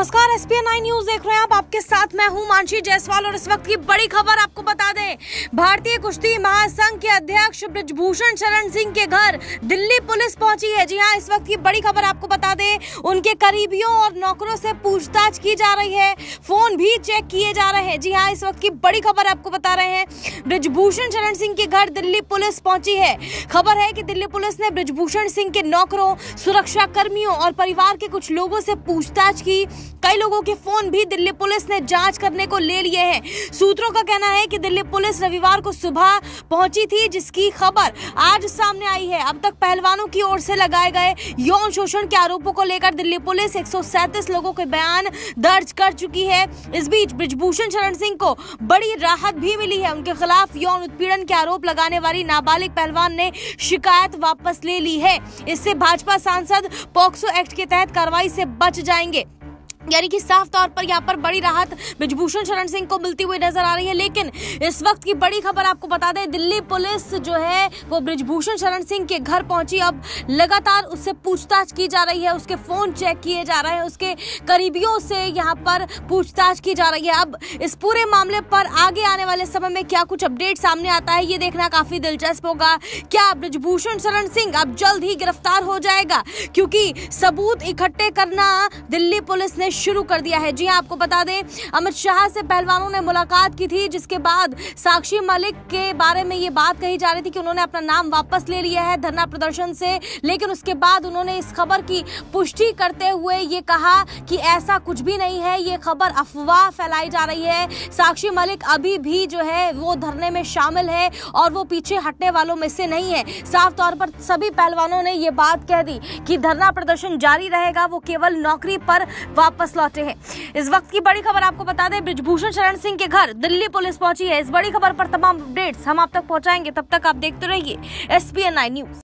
नमस्कार S P news देख रहे हैं आप आपके साथ मैं हूं मानसी जायसवाल और इस वक्त की बड़ी खबर आपको बता दें भारतीय कुश्ती महासंघ के अध्यक्ष ब्रजभूषण शरण सिंह के घर दिल्ली पुलिस पहुंची है जी हां इस वक्त की बड़ी खबर आपको बता दें उनके करीबियों और नौकरों से पूछताछ की जा रही है फोन भी चेक किए जा रहे हैं जी हाँ इस वक्त की बड़ी खबर आपको बता रहे हैं ब्रजभूषण शरण सिंह के घर दिल्ली पुलिस पहुंची है खबर है कि दिल्ली पुलिस ने ब्रजभूषण सिंह के नौकरों सुरक्षा कर्मियों और परिवार के कुछ लोगों से पूछताछ की कई लोगों के फोन भी दिल्ली पुलिस ने जांच करने को ले लिए हैं सूत्रों का कहना है कि दिल्ली पुलिस रविवार को सुबह पहुंची थी जिसकी खबर आज सामने आई है अब तक पहलवानों की ओर से लगाए गए यौन शोषण के आरोपों को लेकर दिल्ली पुलिस एक लोगों के बयान दर्ज कर चुकी है इस बीच ब्रिजभूषण शरण सिंह को बड़ी राहत भी मिली है उनके खिलाफ यौन उत्पीड़न के आरोप लगाने वाली नाबालिग पहलवान ने शिकायत वापस ले ली है इससे भाजपा सांसद पॉक्सो एक्ट के तहत कार्रवाई से बच जाएंगे यानी कि साफ तौर पर यहाँ पर बड़ी राहत ब्रजभूषण शरण सिंह को मिलती हुई नजर आ रही है लेकिन इस वक्त की बड़ी खबर आपको बता दें दिल्ली पुलिस जो है वो ब्रजभूषण शरण सिंह के घर पहुंची अब लगातार उससे पूछताछ की जा रही है उसके फोन चेक किए जा रहे हैं उसके करीबियों से यहाँ पर पूछताछ की जा रही है अब इस पूरे मामले पर आगे आने वाले समय में क्या कुछ अपडेट सामने आता है ये देखना काफी दिलचस्प होगा क्या ब्रजभूषण शरण सिंह अब जल्द ही गिरफ्तार हो जाएगा क्योंकि सबूत इकट्ठे करना दिल्ली पुलिस ने शुरू कर दिया है जी हाँ, आपको बता दें अमित शाह से पहलवानों ने मुलाकात की थी जिसके बाद साक्षी मलिक के बारे में ये बात कही जा रही थी कि उन्होंने अपना नाम वापस ले लिया है धरना प्रदर्शन से लेकिन उसके बाद उन्होंने इस खबर की पुष्टि करते हुए ये कहा कि ऐसा कुछ भी नहीं है ये खबर अफवाह फैलाई जा रही है साक्षी मलिक अभी भी जो है वो धरने में शामिल है और वो पीछे हटने वालों में से नहीं है साफ तौर पर सभी पहलवानों ने ये बात कह दी कि धरना प्रदर्शन जारी रहेगा वो केवल नौकरी पर वापस वापस लौटे हैं इस वक्त की बड़ी खबर आपको बता दें ब्रिजभूषण शरण सिंह के घर दिल्ली पुलिस पहुंची है इस बड़ी खबर पर तमाम अपडेट्स हम आप तक पहुंचाएंगे तब तक आप देखते रहिए एस न्यूज